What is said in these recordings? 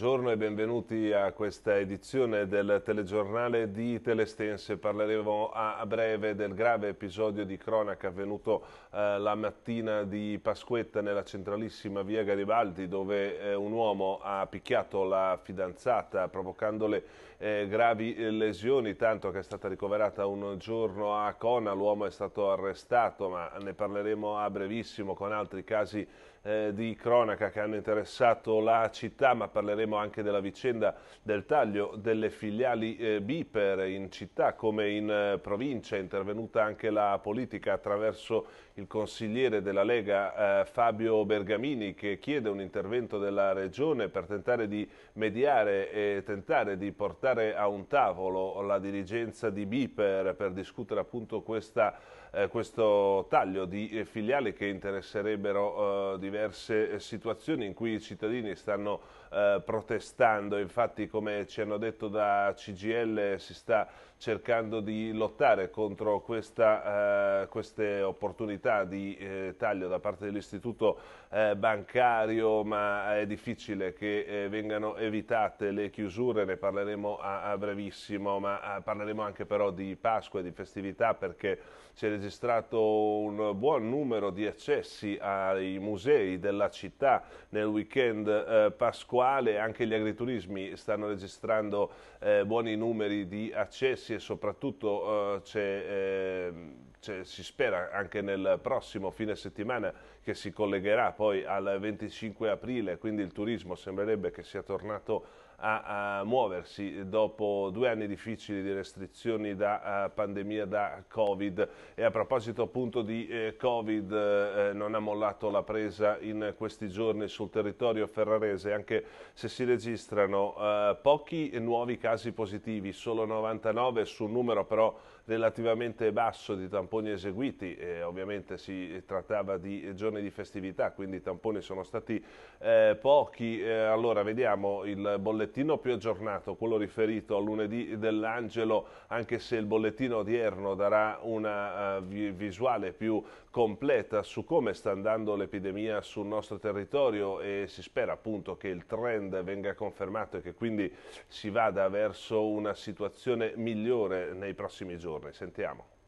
buongiorno e benvenuti a questa edizione del telegiornale di Telestense. Parleremo a breve del grave episodio di cronaca avvenuto eh, la mattina di Pasquetta nella centralissima via Garibaldi dove eh, un uomo ha picchiato la fidanzata provocandole eh, gravi eh, lesioni, tanto che è stata ricoverata un giorno a Cona, l'uomo è stato arrestato, ma ne parleremo a brevissimo con altri casi eh, di cronaca che hanno interessato la città, ma parleremo parleremo anche della vicenda del taglio delle filiali eh, Biper in città come in eh, provincia, è intervenuta anche la politica attraverso il consigliere della Lega eh, Fabio Bergamini che chiede un intervento della Regione per tentare di mediare e tentare di portare a un tavolo la dirigenza di Biper per discutere appunto questa eh, questo taglio di eh, filiali che interesserebbero eh, diverse eh, situazioni in cui i cittadini stanno eh, protestando, infatti come ci hanno detto da CGL si sta cercando di lottare contro questa, eh, queste opportunità di eh, taglio da parte dell'istituto eh, bancario, ma è difficile che eh, vengano evitate le chiusure, ne parleremo a, a brevissimo, ma a, eh, parleremo anche però di Pasqua e di festività perché si è registrato un buon numero di accessi ai musei della città nel weekend pasquale uguale, anche gli agriturismi stanno registrando eh, buoni numeri di accessi e soprattutto eh, c è, ehm, c si spera anche nel prossimo fine settimana che si collegherà poi al 25 aprile, quindi il turismo sembrerebbe che sia tornato a, a, muoversi dopo due anni difficili di restrizioni da uh, pandemia da Covid e a proposito appunto di eh, Covid eh, non ha mollato la presa in questi giorni sul territorio ferrarese anche se si registrano eh, pochi nuovi casi positivi, solo 99 su un numero però relativamente basso di tamponi eseguiti, ovviamente si trattava di giornali giorni di festività, quindi i tamponi sono stati eh, pochi. Eh, allora vediamo il bollettino più aggiornato, quello riferito a lunedì dell'Angelo, anche se il bollettino odierno darà una uh, visuale più completa su come sta andando l'epidemia sul nostro territorio e si spera appunto che il trend venga confermato e che quindi si vada verso una situazione migliore nei prossimi giorni. Sentiamo.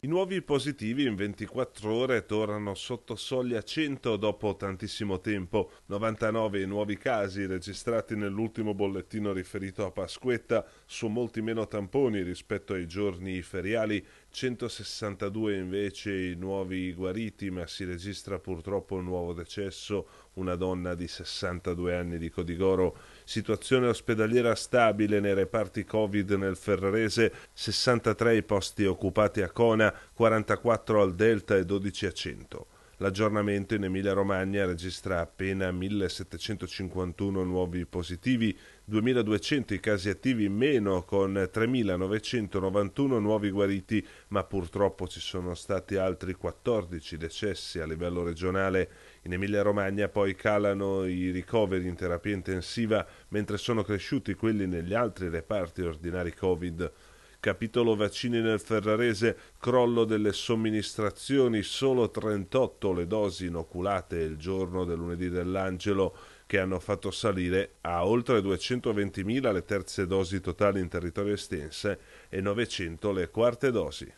I nuovi positivi in 24 ore tornano sotto soglia 100 dopo tantissimo tempo. 99 i nuovi casi registrati nell'ultimo bollettino riferito a Pasquetta, su molti meno tamponi rispetto ai giorni feriali. 162 invece i nuovi guariti, ma si registra purtroppo un nuovo decesso, una donna di 62 anni di Codigoro situazione ospedaliera stabile nei reparti Covid nel Ferrarese, 63 i posti occupati a Cona, 44 al Delta e 12 a 100. L'aggiornamento in Emilia-Romagna registra appena 1751 nuovi positivi, 2200 i casi attivi meno con 3991 nuovi guariti, ma purtroppo ci sono stati altri 14 decessi a livello regionale. In Emilia-Romagna poi calano i ricoveri in terapia intensiva mentre sono cresciuti quelli negli altri reparti ordinari Covid. Capitolo vaccini nel Ferrarese, crollo delle somministrazioni, solo 38 le dosi inoculate il giorno del lunedì dell'Angelo che hanno fatto salire a oltre 220.000 le terze dosi totali in territorio estense e 900 le quarte dosi.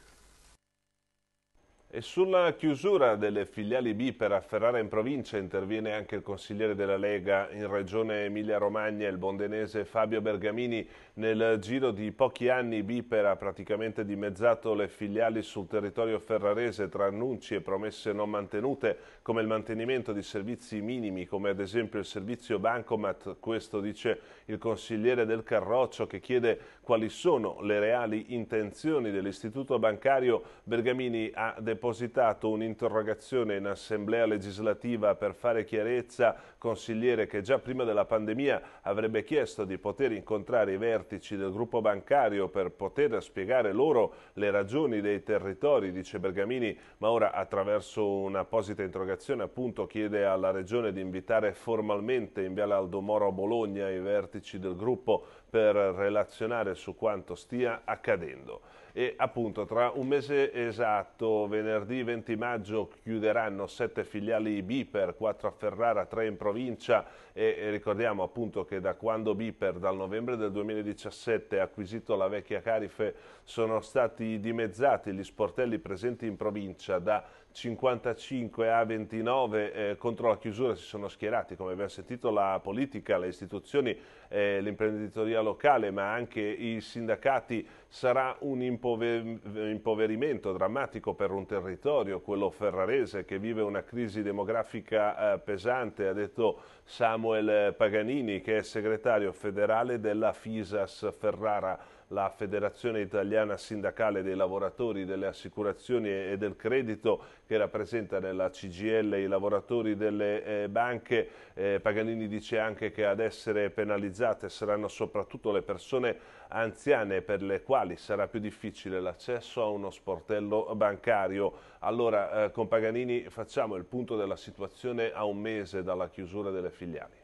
E sulla chiusura delle filiali B per Ferrara in provincia interviene anche il consigliere della Lega in regione Emilia-Romagna, il bondenese Fabio Bergamini. Nel giro di pochi anni Biper ha praticamente dimezzato le filiali sul territorio ferrarese tra annunci e promesse non mantenute come il mantenimento di servizi minimi come ad esempio il servizio Bancomat, questo dice il consigliere del Carroccio che chiede quali sono le reali intenzioni dell'Istituto bancario. Bergamini ha depositato un'interrogazione in assemblea legislativa per fare chiarezza, consigliere che già prima della pandemia avrebbe chiesto di poter incontrare i vertici del gruppo bancario per poter spiegare loro le ragioni dei territori, dice Bergamini, ma ora attraverso un'apposita interrogazione appunto chiede alla Regione di invitare formalmente in Viale Aldomoro a Bologna i vertici del gruppo per relazionare su quanto stia accadendo e appunto tra un mese esatto, venerdì 20 maggio chiuderanno 7 filiali Biper, 4 a Ferrara, 3 in provincia e, e ricordiamo appunto che da quando Biper dal novembre del 2017 ha acquisito la vecchia Carife sono stati dimezzati gli sportelli presenti in provincia da 55 a 29 eh, contro la chiusura si sono schierati, come abbiamo sentito, la politica, le istituzioni, eh, l'imprenditoria locale, ma anche i sindacati sarà un impoverimento drammatico per un territorio, quello ferrarese, che vive una crisi demografica eh, pesante, ha detto Samuel Paganini, che è segretario federale della FISAS Ferrara la Federazione Italiana Sindacale dei Lavoratori delle Assicurazioni e del Credito che rappresenta nella CGL i lavoratori delle eh, banche. Eh, Paganini dice anche che ad essere penalizzate saranno soprattutto le persone anziane per le quali sarà più difficile l'accesso a uno sportello bancario. Allora, eh, con Paganini facciamo il punto della situazione a un mese dalla chiusura delle filiali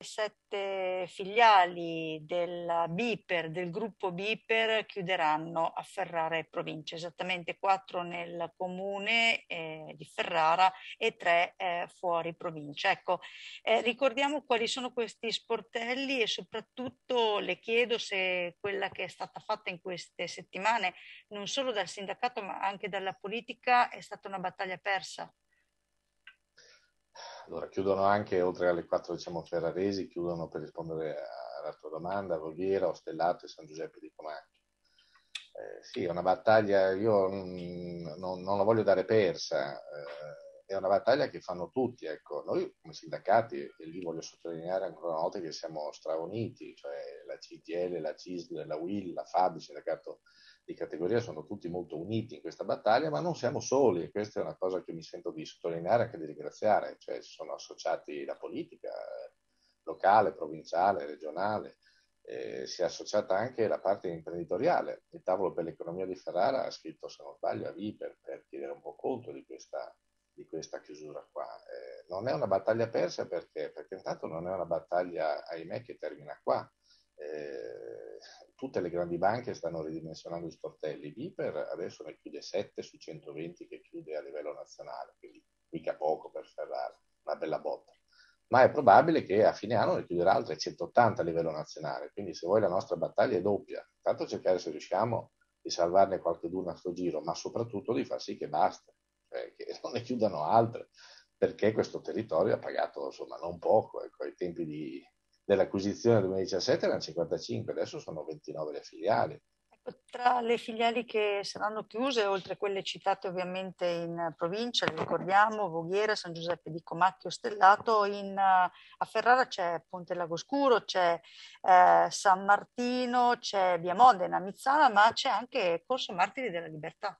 sette filiali della Biper, del gruppo Biper, chiuderanno a Ferrara e provincia, esattamente quattro nel comune eh, di Ferrara e tre eh, fuori provincia. Ecco, eh, ricordiamo quali sono questi sportelli e soprattutto le chiedo se quella che è stata fatta in queste settimane, non solo dal sindacato ma anche dalla politica, è stata una battaglia persa. Allora, chiudono anche, oltre alle quattro diciamo, ferraresi, chiudono per rispondere alla tua domanda, Voghiera, Ostellato e San Giuseppe di Comacchio. Eh, sì, è una battaglia, io non, non, la voglio dare persa, eh, è una battaglia che fanno tutti, ecco. noi come sindacati, e lì voglio sottolineare ancora una volta che siamo strauniti, cioè la CGL, la CISL, la UIL, la FAB, il sindacato di categoria sono tutti molto uniti in questa battaglia, ma non siamo soli, questa è una cosa che mi sento di sottolineare e anche di ringraziare, cioè sono associati la politica eh, locale, provinciale, regionale, eh, si è associata anche la parte imprenditoriale. Il tavolo per l'economia di Ferrara ha scritto, se non sbaglio, a Viper per chiedere un po' conto di questa, di questa chiusura qua. Eh, non è una battaglia persa perché, perché intanto non è una battaglia, ahimè, che termina qua. Eh, tutte le grandi banche stanno ridimensionando gli sportelli. Viper adesso ne chiude 7 su 120 che chiude a livello nazionale, quindi mica poco per Ferrara, una bella botta. Ma è probabile che a fine anno ne chiuderà altre 180 a livello nazionale, quindi se vuoi la nostra battaglia è doppia. Intanto cercare se riusciamo di salvarne qualche d'una a sto giro, ma soprattutto di far sì che basta, cioè che non ne chiudano altre, perché questo territorio ha pagato insomma non poco, ecco, ai tempi di, dell'acquisizione del 2017 erano 55, adesso sono 29 le filiali. Ecco, tra le filiali che saranno chiuse, oltre a quelle citate ovviamente in provincia, ricordiamo Voghiera, San Giuseppe di Comacchio, Stellato, in, a Ferrara c'è Ponte Lagoscuro, c'è eh, San Martino, c'è Via Modena, Mizzana, ma c'è anche Corso Martiri della Libertà.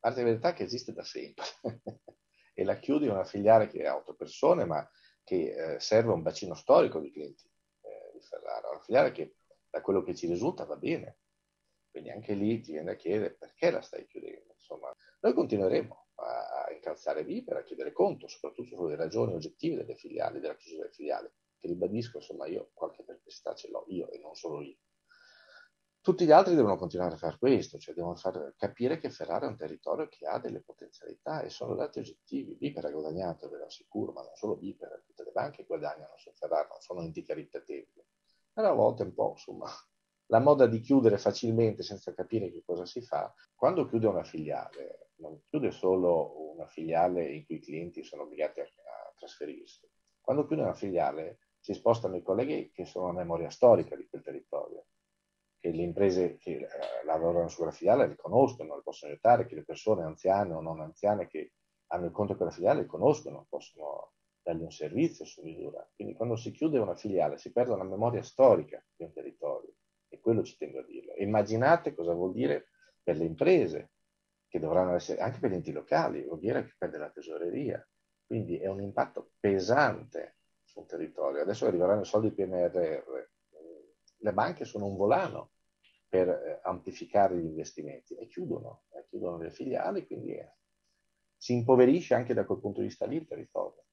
Martiri della Libertà che esiste da sempre e la chiudi una filiale che ha otto persone, ma che eh, serve un bacino storico di clienti eh, di Ferrara, una filiale che da quello che ci risulta va bene. Quindi anche lì ti viene a chiedere perché la stai chiudendo. Insomma, noi continueremo a, a incalzare Viper, a chiedere conto, soprattutto sulle ragioni oggettive delle filiali, della chiusura delle filiale, che ribadisco, insomma, io qualche perplessità ce l'ho io e non solo io. Tutti gli altri devono continuare a fare questo, cioè devono far capire che Ferrara è un territorio che ha delle potenzialità e sono dati oggettivi. Biper ha guadagnato, ve lo assicuro, ma non solo Biper, tutte le banche guadagnano su Ferrara, non sono enti caritativi. Però a volte un po', insomma, la moda di chiudere facilmente senza capire che cosa si fa, quando chiude una filiale, non chiude solo una filiale in cui i clienti sono obbligati a, a trasferirsi, quando chiude una filiale si spostano i colleghi che sono a memoria storica di quel territorio che le imprese che eh, lavorano sulla filiale le conoscono, le possono aiutare, che le persone anziane o non anziane che hanno il conto con la filiale le conoscono, possono dargli un servizio su misura. Quindi quando si chiude una filiale si perde una memoria storica di un territorio e quello ci tengo a dirlo. Immaginate cosa vuol dire per le imprese che dovranno essere, anche per gli enti locali, vuol dire che perde la tesoreria. Quindi è un impatto pesante sul territorio. Adesso arriveranno i soldi PNRR. Le banche sono un volano per eh, amplificare gli investimenti e chiudono, eh, chiudono le filiali, quindi eh, si impoverisce anche da quel punto di vista lì il territorio.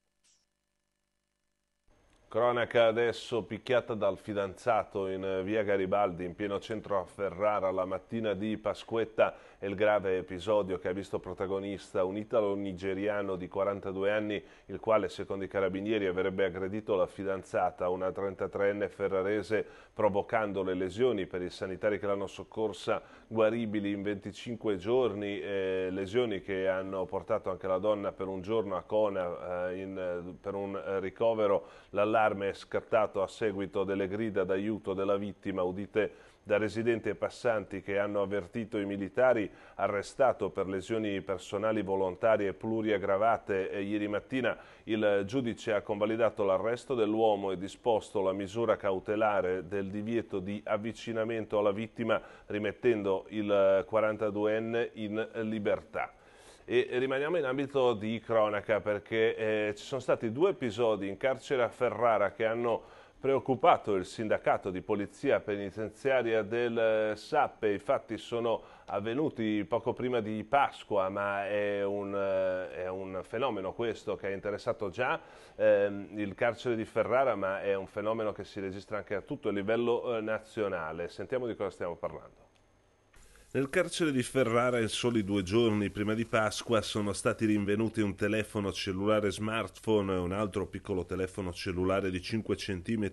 Cronaca adesso picchiata dal fidanzato in eh, via Garibaldi in pieno centro a Ferrara la mattina di Pasquetta e il grave episodio che ha visto protagonista un italo-nigeriano di 42 anni il quale secondo i carabinieri avrebbe aggredito la fidanzata una 33enne ferrarese provocando le lesioni per i sanitari che l'hanno soccorsa guaribili in 25 giorni, eh, lesioni che hanno portato anche la donna per un giorno a Cona eh, in, eh, per un eh, ricovero. L'allarme è scattato a seguito delle grida d'aiuto della vittima, udite da residenti e passanti che hanno avvertito i militari arrestato per lesioni personali volontarie e pluriaggravate e ieri mattina il giudice ha convalidato l'arresto dell'uomo e disposto la misura cautelare del divieto di avvicinamento alla vittima rimettendo il 42enne in libertà. E rimaniamo in ambito di cronaca perché eh, ci sono stati due episodi in carcere a Ferrara che hanno preoccupato il sindacato di polizia penitenziaria del eh, Sappe, i fatti sono avvenuti poco prima di Pasqua, ma è un, eh, è un fenomeno questo che ha interessato già ehm, il carcere di Ferrara, ma è un fenomeno che si registra anche a tutto il livello eh, nazionale. Sentiamo di cosa stiamo parlando. Nel carcere di Ferrara in soli due giorni prima di Pasqua sono stati rinvenuti un telefono cellulare smartphone e un altro piccolo telefono cellulare di 5 cm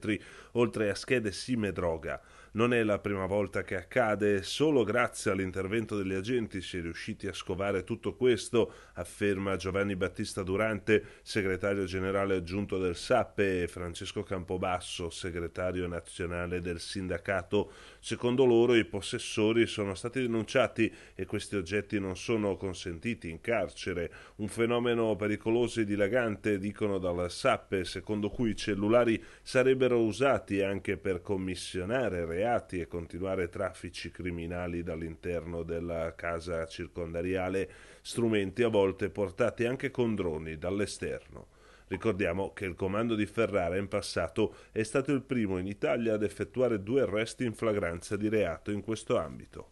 oltre a schede SIM e droga. Non è la prima volta che accade, solo grazie all'intervento degli agenti si è riusciti a scovare tutto questo, afferma Giovanni Battista Durante, segretario generale aggiunto del SAPE, e Francesco Campobasso, segretario nazionale del sindacato. Secondo loro i possessori sono stati denunciati e questi oggetti non sono consentiti in carcere, un fenomeno pericoloso e dilagante, dicono dal SAPE, secondo cui i cellulari sarebbero usati anche per commissionare reati reati e continuare traffici criminali dall'interno della casa circondariale, strumenti a volte portati anche con droni dall'esterno. Ricordiamo che il comando di Ferrara in passato è stato il primo in Italia ad effettuare due arresti in flagranza di reato in questo ambito.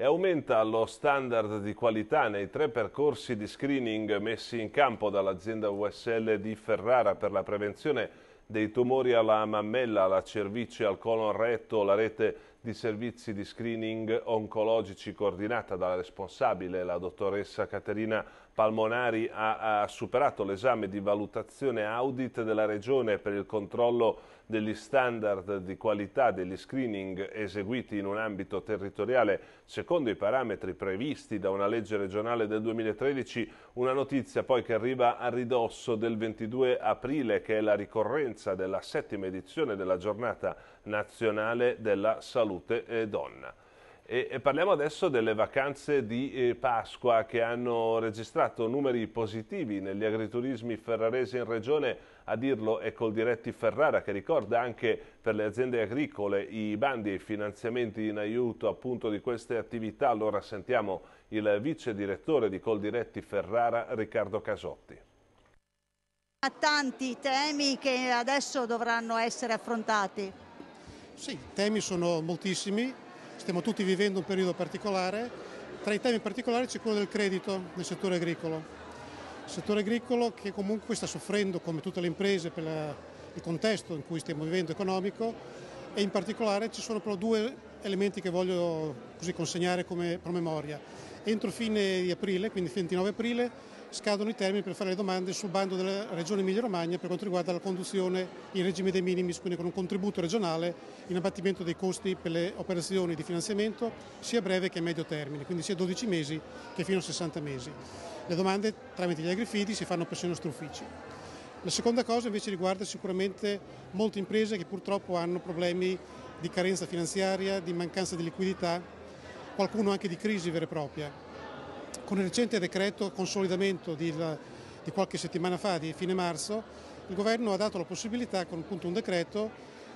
E aumenta lo standard di qualità nei tre percorsi di screening messi in campo dall'azienda USL di Ferrara per la prevenzione dei tumori alla mammella, alla cervice, al colon retto, la rete di servizi di screening oncologici coordinata dalla responsabile, la dottoressa Caterina Palmonari ha, ha superato l'esame di valutazione audit della Regione per il controllo degli standard di qualità degli screening eseguiti in un ambito territoriale secondo i parametri previsti da una legge regionale del 2013, una notizia poi che arriva a ridosso del 22 aprile che è la ricorrenza della settima edizione della giornata nazionale della salute eh, donna. E parliamo adesso delle vacanze di eh, Pasqua che hanno registrato numeri positivi negli agriturismi ferraresi in regione. A dirlo è Coldiretti Ferrara che ricorda anche per le aziende agricole i bandi e i finanziamenti in aiuto appunto di queste attività. Allora sentiamo il vice direttore di Coldiretti Ferrara Riccardo Casotti a tanti temi che adesso dovranno essere affrontati. Sì, i temi sono moltissimi, stiamo tutti vivendo un periodo particolare, tra i temi particolari c'è quello del credito nel settore agricolo. Il settore agricolo che comunque sta soffrendo, come tutte le imprese, per la, il contesto in cui stiamo vivendo economico e in particolare ci sono però due elementi che voglio così consegnare come promemoria. Entro fine di aprile, quindi 29 aprile, scadono i termini per fare le domande sul bando della Regione Emilia-Romagna per quanto riguarda la conduzione in regime dei minimis, quindi con un contributo regionale in abbattimento dei costi per le operazioni di finanziamento sia a breve che a medio termine, quindi sia 12 mesi che fino a 60 mesi. Le domande tramite gli agrifidi si fanno presso i nostri uffici. La seconda cosa invece riguarda sicuramente molte imprese che purtroppo hanno problemi di carenza finanziaria, di mancanza di liquidità, qualcuno anche di crisi vera e propria con il recente decreto consolidamento di, di qualche settimana fa, di fine marzo, il Governo ha dato la possibilità, con appunto un decreto,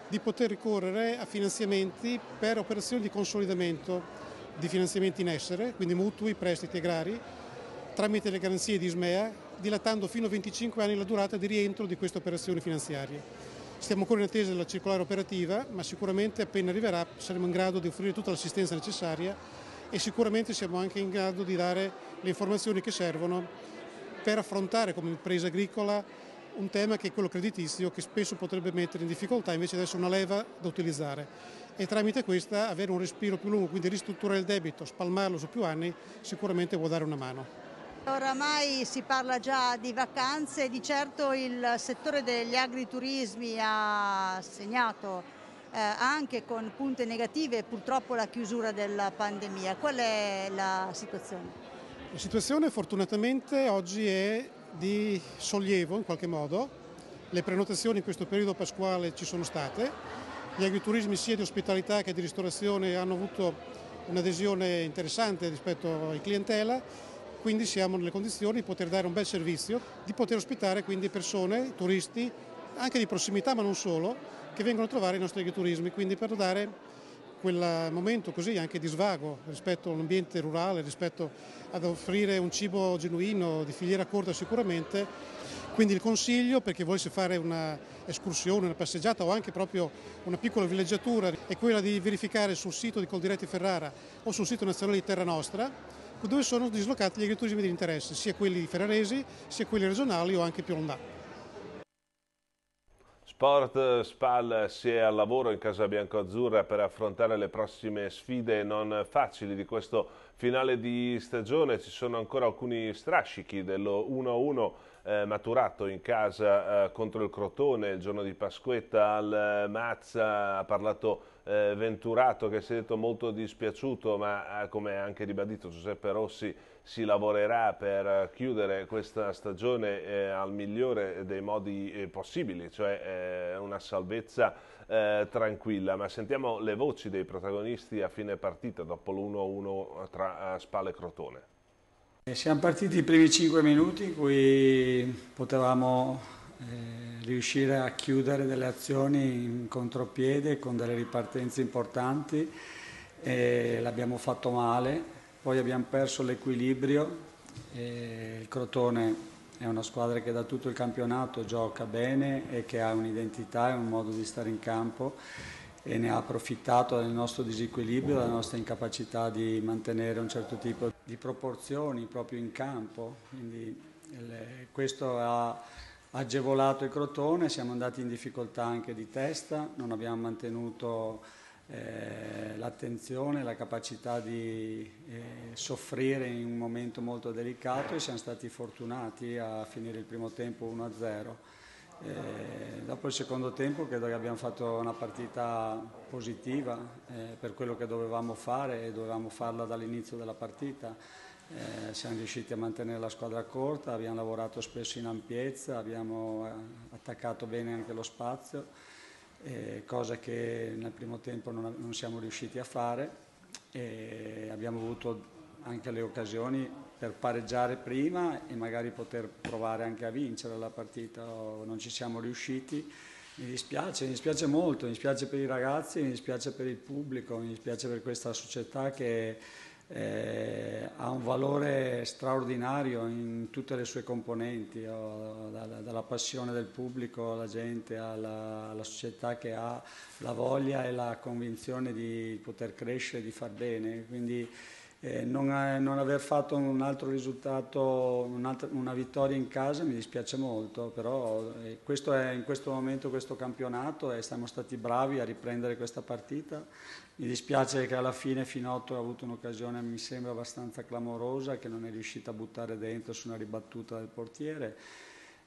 di poter ricorrere a finanziamenti per operazioni di consolidamento di finanziamenti in essere, quindi mutui, prestiti agrari, tramite le garanzie di Ismea, dilatando fino a 25 anni la durata di rientro di queste operazioni finanziarie. Stiamo ancora in attesa della circolare operativa, ma sicuramente appena arriverà saremo in grado di offrire tutta l'assistenza necessaria e sicuramente siamo anche in grado di dare le informazioni che servono per affrontare come impresa agricola un tema che è quello creditizio che spesso potrebbe mettere in difficoltà invece adesso una leva da utilizzare e tramite questa avere un respiro più lungo, quindi ristrutturare il debito, spalmarlo su più anni sicuramente può dare una mano. Oramai si parla già di vacanze, di certo il settore degli agriturismi ha segnato eh, anche con punte negative purtroppo la chiusura della pandemia. Qual è la situazione? La situazione fortunatamente oggi è di sollievo in qualche modo, le prenotazioni in questo periodo pasquale ci sono state, gli agriturismi sia di ospitalità che di ristorazione hanno avuto un'adesione interessante rispetto ai clientela, quindi siamo nelle condizioni di poter dare un bel servizio, di poter ospitare quindi persone, turisti, anche di prossimità ma non solo, che vengono a trovare i nostri agriturismi, quindi per dare quel momento così anche di svago rispetto all'ambiente rurale, rispetto ad offrire un cibo genuino di filiera corta sicuramente. Quindi il consiglio per chi volesse fare un'escursione, una passeggiata o anche proprio una piccola villeggiatura è quella di verificare sul sito di Coldiretti Ferrara o sul sito nazionale di Terra Nostra dove sono dislocati gli agriturismi di interesse, sia quelli ferraresi, sia quelli regionali o anche più lontani. Sport Spal si è al lavoro in casa biancoazzurra per affrontare le prossime sfide non facili di questo finale di stagione. Ci sono ancora alcuni strascichi dello 1-1 eh, maturato in casa eh, contro il Crotone il giorno di Pasquetta al eh, Mazza. Ha parlato eh, Venturato che si è detto molto dispiaciuto, ma come ha anche ribadito Giuseppe Rossi si lavorerà per chiudere questa stagione eh, al migliore dei modi eh, possibili, cioè eh, una salvezza eh, tranquilla, ma sentiamo le voci dei protagonisti a fine partita dopo l'1-1 tra eh, Spale e Crotone. Eh, siamo partiti i primi 5 minuti in cui potevamo riuscire a chiudere delle azioni in contropiede con delle ripartenze importanti e l'abbiamo fatto male poi abbiamo perso l'equilibrio, il Crotone è una squadra che da tutto il campionato gioca bene e che ha un'identità e un modo di stare in campo e ne ha approfittato del nostro disequilibrio, della nostra incapacità di mantenere un certo tipo di proporzioni proprio in campo. Quindi eh, questo ha agevolato il Crotone, siamo andati in difficoltà anche di testa, non abbiamo mantenuto... Eh, l'attenzione, la capacità di eh, soffrire in un momento molto delicato e siamo stati fortunati a finire il primo tempo 1-0. Eh, dopo il secondo tempo credo che abbiamo fatto una partita positiva eh, per quello che dovevamo fare e dovevamo farla dall'inizio della partita. Eh, siamo riusciti a mantenere la squadra corta, abbiamo lavorato spesso in ampiezza, abbiamo eh, attaccato bene anche lo spazio eh, cosa che nel primo tempo non, non siamo riusciti a fare e abbiamo avuto anche le occasioni per pareggiare prima e magari poter provare anche a vincere la partita, non ci siamo riusciti. Mi dispiace, mi dispiace molto, mi dispiace per i ragazzi, mi dispiace per il pubblico, mi dispiace per questa società che eh, ha un valore straordinario in tutte le sue componenti, oh, da, dalla passione del pubblico alla gente, alla, alla, società che ha la voglia e la convinzione di poter crescere, di far bene. Quindi, eh, non, non, aver fatto un altro risultato, un una vittoria in casa mi dispiace molto, però eh, questo è, in questo momento questo campionato e siamo stati bravi a riprendere questa partita. Mi dispiace che alla fine Finotto ha avuto un'occasione, mi sembra, abbastanza clamorosa, che non è riuscita a buttare dentro su una ribattuta del portiere.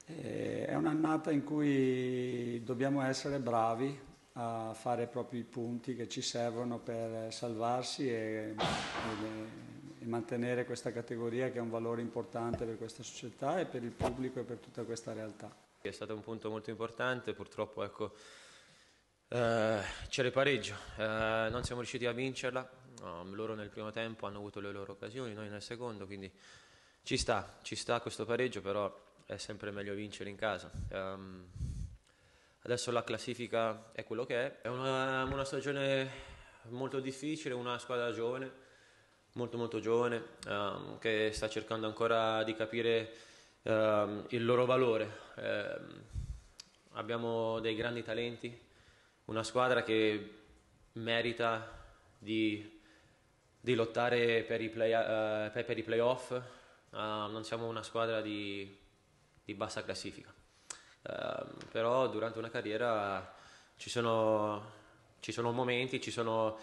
Eh, è un'annata in cui dobbiamo essere bravi a fare proprio i punti che ci servono per salvarsi e, e, e mantenere questa categoria che è un valore importante per questa società e per il pubblico e per tutta questa realtà. È stato un punto molto importante, purtroppo ecco, eh, c'era il pareggio, eh, non siamo riusciti a vincerla, no, loro nel primo tempo hanno avuto le loro occasioni, noi nel secondo, quindi ci sta, ci sta questo pareggio, però è sempre meglio vincere in casa. Um, Adesso la classifica è quello che è. È una, una stagione molto difficile, una squadra giovane, molto molto giovane, um, che sta cercando ancora di capire um, il loro valore. Um, abbiamo dei grandi talenti, una squadra che merita di, di lottare per i, play, uh, per, per i playoff. Uh, non siamo una squadra di, di bassa classifica. Uh, però durante una carriera ci sono, ci sono, momenti, ci sono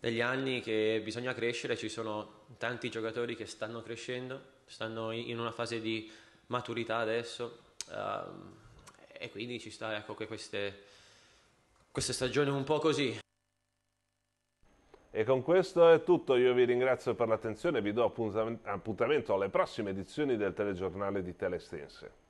degli anni che bisogna crescere, ci sono tanti giocatori che stanno crescendo, stanno in una fase di maturità adesso uh, e quindi ci sta ecco, che queste, queste stagioni un po' così. E con questo è tutto, io vi ringrazio per l'attenzione e vi do appuntamento alle prossime edizioni del telegiornale di Telestense.